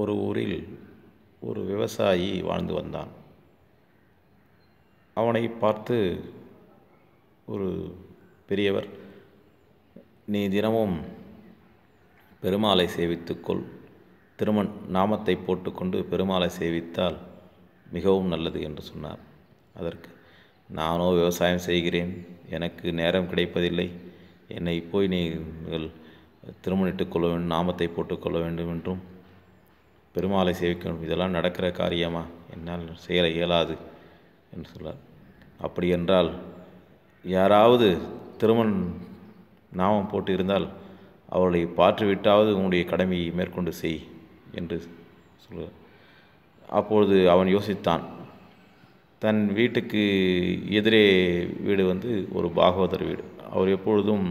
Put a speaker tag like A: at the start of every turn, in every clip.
A: ஒரு ஊரில் ஒரு விவசாயி வாழ்ந்து வந்தான் அவனை பார்த்து ஒரு பெரியவர் நீ தினமும் பெருமாளை சேவித்துக்கொள் திருமண் நாமத்தை போட்டுக்கொண்டு பெருமாளை சேவித்தால் மிகவும் நல்லது என்று சொன்னார் அதற்கு நானோ விவசாயம் செய்கிறேன் எனக்கு நேரம் கிடைப்பதில்லை என்னை போய் நீங்கள் திருமணிட்டுக் கொள்ள வேண்டும் நாமத்தை போட்டுக்கொள்ள வேண்டும் என்றும் பெருமாளை சேவிக்கணும் இதெல்லாம் நடக்கிற காரியமா என்னால் செயல இயலாது என்று சொல்லார் அப்படி என்றால் யாராவது திருமண் நாமம் போட்டு இருந்தால் அவர்களை பாற்றுவிட்டாவது உன்னுடைய கடமையை மேற்கொண்டு செய் என்று சொல்லுவார் அப்பொழுது அவன் யோசித்தான் தன் வீட்டுக்கு எதிரே வீடு வந்து ஒரு பாகவதர் வீடு அவர் எப்பொழுதும்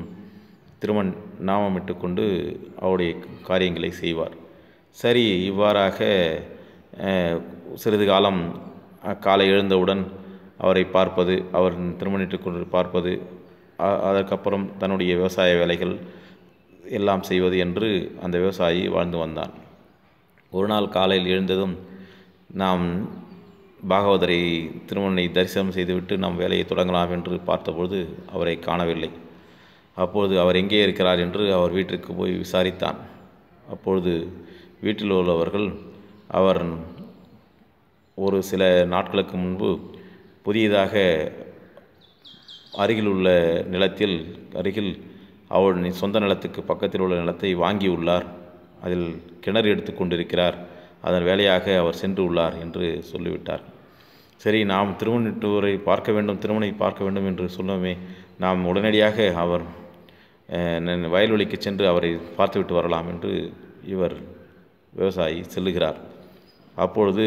A: திருமண் நாமமிட்டு கொண்டு அவருடைய காரியங்களை செய்வார் சரி இவ்வாறாக சிறிது காலம் காலை எழுந்தவுடன் அவரை பார்ப்பது அவர் திருமணிட்டு கொண்டு பார்ப்பது அதற்கப்புறம் தன்னுடைய விவசாய வேலைகள் எல்லாம் செய்வது என்று அந்த விவசாயி வாழ்ந்து வந்தான் ஒரு நாள் காலையில் எழுந்ததும் நாம் பாகவதரை திருமணனை தரிசனம் செய்துவிட்டு நாம் வேலையை தொடங்கலாம் என்று பார்த்தபொழுது அவரை காணவில்லை அப்பொழுது அவர் எங்கே இருக்கிறார் என்று அவர் வீட்டிற்கு போய் விசாரித்தான் அப்பொழுது வீட்டில் உள்ளவர்கள் அவர் ஒரு சில நாட்களுக்கு முன்பு புதியதாக அருகில் உள்ள நிலத்தில் அருகில் அவருடைய சொந்த நிலத்துக்கு பக்கத்தில் உள்ள நிலத்தை வாங்கியுள்ளார் அதில் கிணறு எடுத்து கொண்டிருக்கிறார் அதன் வேலையாக அவர் சென்று உள்ளார் என்று சொல்லிவிட்டார் சரி நாம் திருமணத்தூரை பார்க்க வேண்டும் திருமணை பார்க்க வேண்டும் என்று சொல்லவே நாம் உடனடியாக அவர் வயல்வெளிக்கு சென்று அவரை பார்த்துவிட்டு வரலாம் என்று இவர் விவசாயி செல்லுகிறார் அப்பொழுது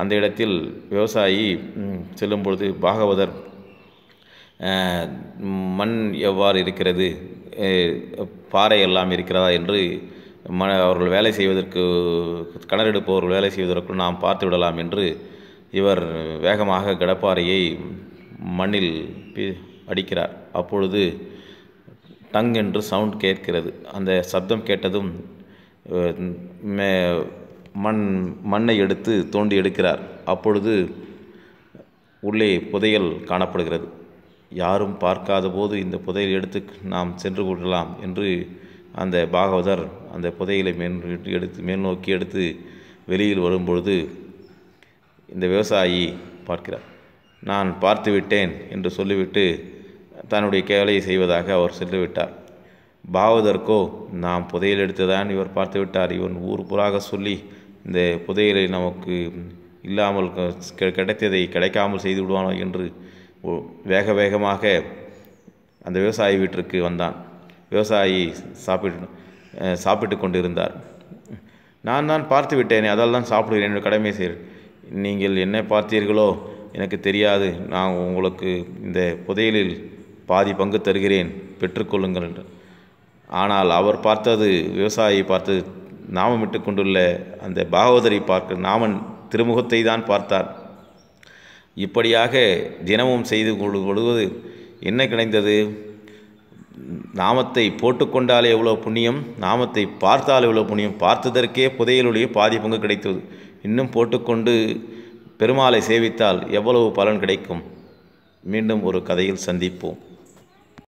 A: அந்த இடத்தில் விவசாயி செல்லும் பொழுது பாகவதர் மண் எவ்வாறு இருக்கிறது பாறை எல்லாம் இருக்கிறதா என்று ம அவர்கள் வேலை செய்வதற்கு கணரெடுப்பவர்கள் வேலை செய்வதற்குள் நாம் பார்த்து விடலாம் என்று இவர் வேகமாக கடப்பாறையை மண்ணில் அடிக்கிறார் அப்பொழுது டங் என்று சவுண்ட் கேட்கிறது அந்த சப்தம் கேட்டதும் மே மண் மண்ணை எடுத்து தோண்டி எடுக்கிறார் அப்பொழுது உள்ளே புதையல் காணப்படுகிறது யாரும் பார்க்காத போது இந்த புதையல் எடுத்து நாம் சென்று கொள்ளலாம் என்று அந்த பாகவதர் அந்த புதையலை மேல் எடுத்து மேல் நோக்கி எடுத்து வெளியில் வரும்பொழுது இந்த விவசாயி பார்க்கிறார் நான் பார்த்து விட்டேன் என்று சொல்லிவிட்டு தன்னுடைய கேவலையை செய்வதாக அவர் சென்றுவிட்டார் பாவதற்கோ நாம் புதையல் எடுத்துதான் இவர் பார்த்து விட்டார் இவன் ஊர் புறாக சொல்லி இந்த புதையலை நமக்கு இல்லாமல் கிடைத்ததை கிடைக்காமல் செய்து விடுவானோ என்று வேக வேகமாக அந்த விவசாயி வீட்டிற்கு வந்தான் விவசாயி சாப்பிட்டு சாப்பிட்டு கொண்டிருந்தார் நான் தான் பார்த்து விட்டேனே அதால் தான் சாப்பிடுகிறேன் என்னுடைய கடமை செய்கிறேன் நீங்கள் என்ன பார்த்தீர்களோ எனக்கு தெரியாது நான் உங்களுக்கு இந்த புதையலில் பாதி பங்கு தருகிறேன் பெற்றுக்கொள்ளுங்கள் என்று ஆனால் அவர் பார்த்தது விவசாயி பார்த்து நாமமிட்டு கொண்டுள்ள அந்த பாகவதரை பார்க்க நாமன் திருமுகத்தை தான் பார்த்தார் இப்படியாக தினமும் செய்து கொள்வது என்ன கிடைந்தது நாமத்தை போட்டுக்கொண்டாலே எவ்வளோ புண்ணியம் நாமத்தை பார்த்தால் எவ்வளோ புண்ணியம் பார்த்ததற்கே புதையலுடைய பாதி பங்கு கிடைத்தது இன்னும் போட்டுக்கொண்டு பெருமாளை சேவித்தால் எவ்வளவு பலன் கிடைக்கும் மீண்டும் ஒரு கதையில் சந்திப்போம்